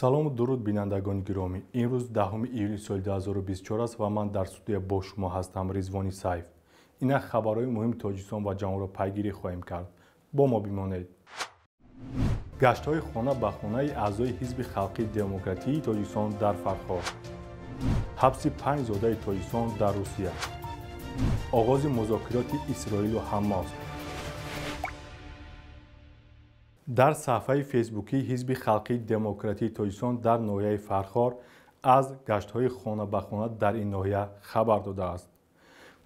салому дуруд бинандагони гиромӣ имрӯз 1 июли соли 2024 аст ва ман дар студия бо шумо ҳастам ризвони саев инак хабарҳои муҳими тоҷикистон ва ҷаҳонро пайгирӣ хоҳем кард бо мо бимонед гаштҳои хона ба хонаи аъзои ҳизби халқии демократии тоҷикистон дар фархор ҳабси панҷ зодаи тоҷикистон дар русия оғози музокироти исроилу ҳамос дар саҳфаи фейсбуки ҳизби халқии демократии тоҷикистон дар ноҳияи фархор аз гаштҳои хонабахона дар ин ноҳия хабар додааст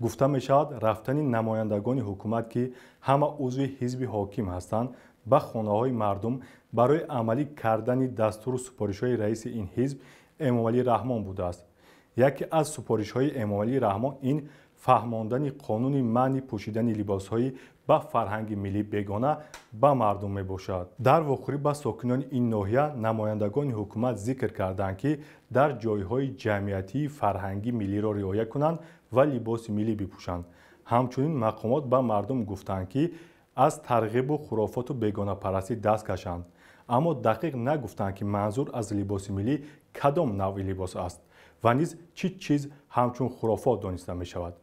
гуфта мешавад рафтани намояндагони ҳукумат ки ҳама узви ҳизби ҳоким ҳастанд ба хонаҳои мардум барои амалӣ кардани дастуру супоришҳои раиси ин ҳизб эмомалӣ раҳмон будааст яке аз супоришҳои эмомалӣ раҳмон ин фаҳмондани қонуни маънӣ пӯшидани либосҳои ба фарҳанги милли бегона ба мардум мебошад дар вохӯрӣ ба сокинони ин ноҳия намояндагони ҳукумат зикр карданд ки дар ҷойҳои ҷамъиятии фарҳанги миллиро риоя кунанд ва либоси миллӣ бипӯшанд ҳамчунин мақомот ба мардум гуфтанд ки аз тарғибу хурофоту бегонапарастӣ даст кашанд аммо дақиқ нагуфтанд ки манзур аз либоси миллӣ кадом навъи либос аст ва низ чӣ чиз ҳамчун хурофот дониста мешавад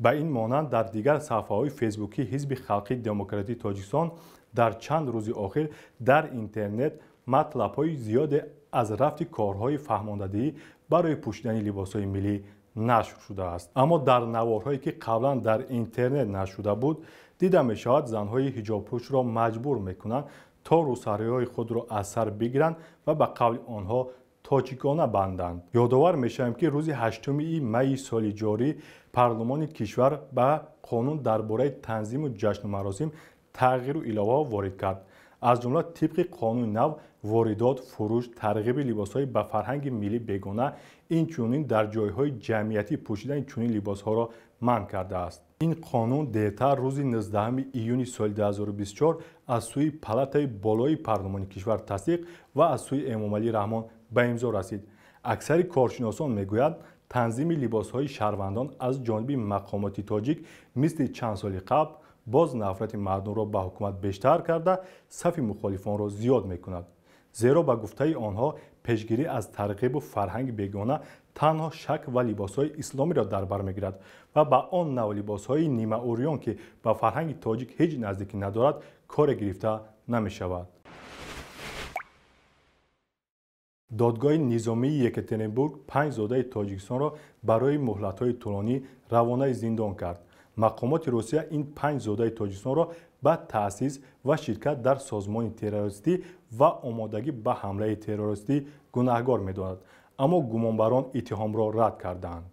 به این مانند در دیگر صفحه های فیسبوکی حزب خلقی دموکراتی تاجیکستان در چند روز آخر در اینترنت مطلب های زیاد از رفت کارهای فهماندهی برای پوشیدن لباس های ملی نشر شده است اما در نوارهایی که قبلا در اینترنت نشده بود دیده می شود زنهای حجاب پوش را مجبور میکنند تا روسری های خود را اثر سر بگیرند و به قول آنها تاجیکانه بندند یادآور می که روز 8 می سال جاری парлумони кишвар ба қонун дар бораи танзиму ҷашну маросим тағйиру илова ворид кард аз ҷумла тибқи қонуни нав воридот фурӯш тарғиби либосҳои ба фарҳанги милли бегона инчунин дар ҷойҳои ҷамъиятӣ пӯшидани чунин либосҳоро манъ кардааст ин қонун дертар рӯзи 19 июни соли 2024 аз сӯи палатаи болои парлумони кишвар тасдиқ ва аз сӯи эмомалӣ раҳмон ба имзо расид аксари коршиносон мегӯяд تنظیم های شهروندان از جانبی مقامات تاجیک مثل چند سال قبل باز نفرت مردم را به حکومت بیشتر کرده صف مخالفان را زیاد میکند. زیرا به گفته آنها پیشگیری از ترغیب و فرهنگ بیگانه تنها شک و لباس های اسلامی را در بر میگیرد و به آن نوع های نیمه اوریون که به فرهنگ تاجیک هیچ نزدیکی ندارد کار گرفته نمی شود. دادگاه نظامی یکتنبورگ پنج زاده تاجیکستان را برای مهلت‌های طولانی روانه زندان کرد. مقامات روسیه این پنج زاده تاجیکستان را به تأسیس و شرکت در سازمان تروریستی و آمادگی به حمله تروریستی گناهگار می‌داند. اما گمانبران اتهام را رد کردند.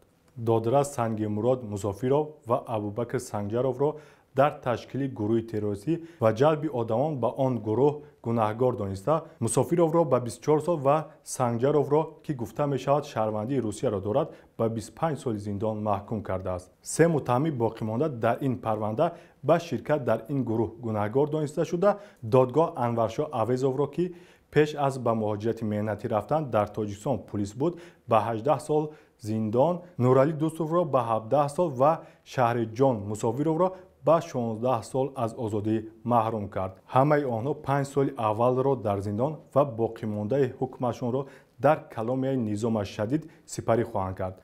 دادرس سنگ مراد را و ابوبکر سنجروف را در تشکیل گروه تروریستی و جلب آدمان به آن گروه گناهگار دانسته مسافیروف را به 24 سال و سنجاروف را که گفته می شود شهروندی روسیه را دارد به 25 سال زندان محکوم کرده است سه متهمی باقی مانده در این پرونده به شرکت در این گروه گناهگار دانسته شده دادگاه انورشا اویزوف را که پیش از به مهاجرت مهنتی رفتن در تاجیکستان پلیس بود به 18 سال زندان نورالی دوستوف را به 17 سال و شهر جان مساویروف را ба 16 сол аз озодӣ маҳрум кард ҳамаи онҳо панҷ соли аввалро дар зиндон ва боқимондаи ҳукмашонро дар коломияи низома шадид сипарӣ хоҳанд кард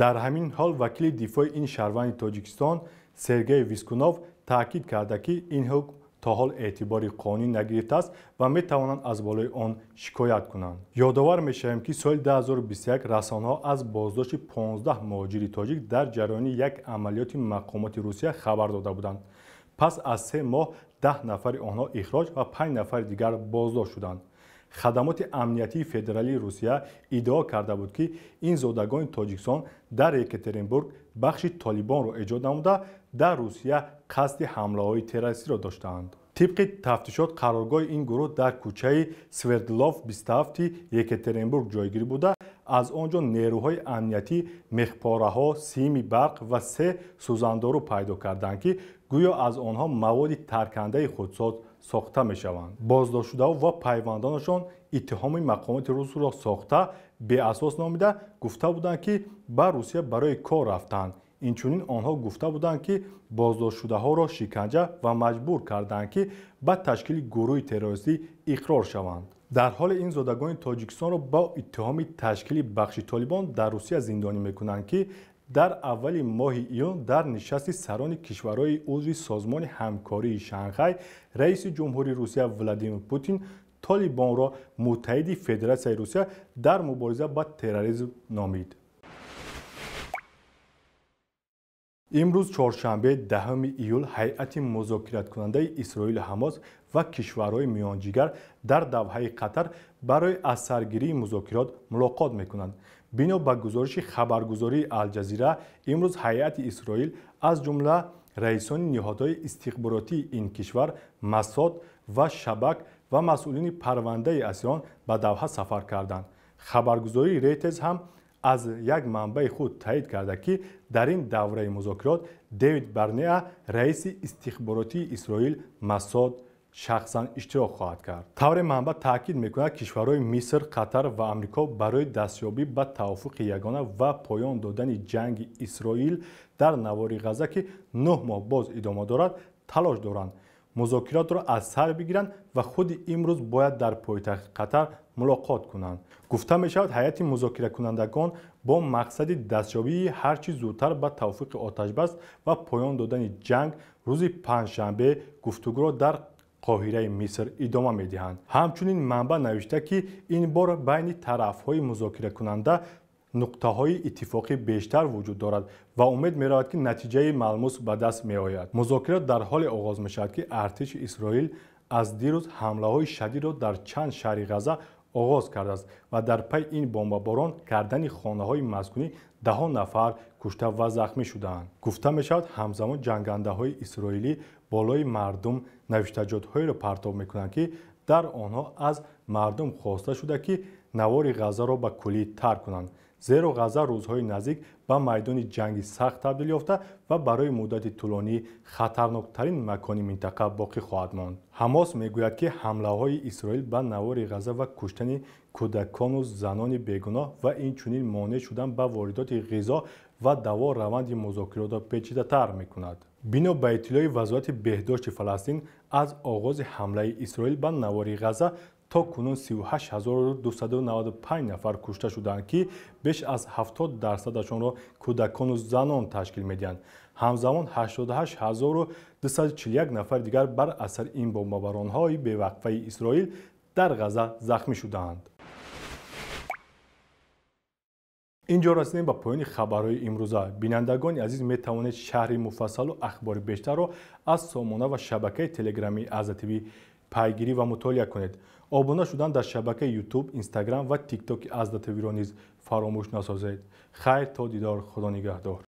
дар ҳамин ҳол вакили дифои ин шаҳрванди тоҷикистон сергей вискунов таъкид карда ки ин ҳукм то ҳол эътибори қонун нагирифтааст ва метавонанд аз болои он шикоят кунанд ёдовар мешавем ки соли 2021 расонаҳо аз боздошти 15 муҳоҷири тоҷик дар ҷараёни як амалиёти мақомоти русия хабар дода буданд пас аз се моҳ даҳ нафари онҳо ихроҷ ва панҷ нафари дигар боздошт шуданд خدمات امنیتی فدرالی روسیه ادعا کرده بود که این زودگان تاجیکستان در یکترینبورگ بخش طالبان را ایجاد نموده در روسیه قصد حمله های تروریستی را داشتند طبق تفتیشات قرارگاه این گروه در کوچه سوردلوف 27 یکترینبورگ جایگیری بوده از آنجا نیروهای امنیتی مخپاره ها سیمی برق و سه سوزندارو پیدا کردند که گویا از آنها مواد ترکنده خودسات ساخته می شوند بازداشده و پیواندانشان اتحام مقامات روس را ساخته به اساس نامیده گفته بودند که به روسیه برای کار رفتند اینچونین آنها گفته بودند که بازداشده ها را شکنجه و مجبور کردند که به تشکیل گروه تروریستی اقرار شوند در حال این زادگان تاجیکستان را با اتهام تشکیل بخش طالبان در روسیه زندانی میکنند که در اول ماه ایون در نشست سران کشورهای عضو سازمان همکاری شانگهای رئیس جمهوری روسیه ولادیمیر پوتین طالبان را متحد فدراسیون روسیه در مبارزه با تروریسم نامید имрӯз чоршанбе 10 июл ҳайати музокираткунандаи исроили ҳамос ва кишварҳои миёнҷигар дар давҳаи қатар барои аз саргирии музокирот мулоқот мекунанд бино ба гузориши хабаргузории алҷазира имрӯз ҳайати исроил аз ҷумла раисони ниҳодҳои истиқборотии ин кишвар масод ва шабак ва масъулини парвандаи асирон ба давҳа сафар карданд хабаргузории ретез ҳам از یک منبع خود تایید کرده که در این دوره مذاکرات دیوید برنیا رئیس استخباراتی اسرائیل مساد شخصا اشتراک خواهد کرد طور منبع تاکید میکند کشورهای مصر قطر و آمریکا برای دستیابی به توافق یگانه و پایان دادن جنگ اسرائیل در نواری غزه که نه ماه باز ادامه دارد تلاش دارند مذاکرات را از سر بگیرند و خود امروز باید در پایتخت قطر ملاقات کنند گفته می شود هیئت مذاکره کنندگان با مقصد دستیابی هرچی زودتر به توافق آتش بس و پایان دادن جنگ روز پنجشنبه گفتگو را در قاهره مصر ادامه می دهند همچنین منبع نوشته که این بار بین طرف های مذاکره کننده نقطه های اتفاقی بیشتر وجود دارد و امید می روید که نتیجه ملموس به دست می آید مذاکرات در حال آغاز می شود که ارتش اسرائیل از دیروز حمله های شدید را در چند شهر غزه آغاز کرده است و در پی این بمباران کردن خانه های مسکونی ده نفر کشته و زخمی شدند گفته می شود همزمان جنگنده های اسرائیلی بالای مردم نوشتجات های را پرتاب می کنند که در آنها از مردم خواسته شده که نواری غذا را به کلی تر کنند. زیرا غذا روزهای نزدیک به میدان جنگی سخت تبدیل یافته و برای مدت طولانی ترین مکانی منطقه باقی خواهد ماند. حماس میگوید که حمله های اسرائیل به نوار غذا و کشتن کودکان و زنان بیگناه و اینچنین مانع شدن به واردات غذا و دوا روند مذاکرات را پیچیده تر می کند. بنا به اطلاع وزارت بهداشت فلسطین از آغاز حمله اسرائیل به نوار غذا تا کنون 38295 نفر کشته شدند که بیش از 70 درصدشان را کودکان و زنان تشکیل میدهند همزمان 88241 نفر دیگر بر اثر این بمبارانهای به وقفه اسرائیل در غزه زخمی شدند اینجا رسیدیم به پایان خبرهای امروزه بینندگان عزیز می توانید شهر مفصل و اخبار بیشتر را از سامانه و شبکه تلگرامی از پیگیری و مطالعه کنید обуна шудан дар шабакаи ютуб инстаграм ва тик токи аздатвиро низ фаромӯш насозед хайр то дидор худо нигаҳдор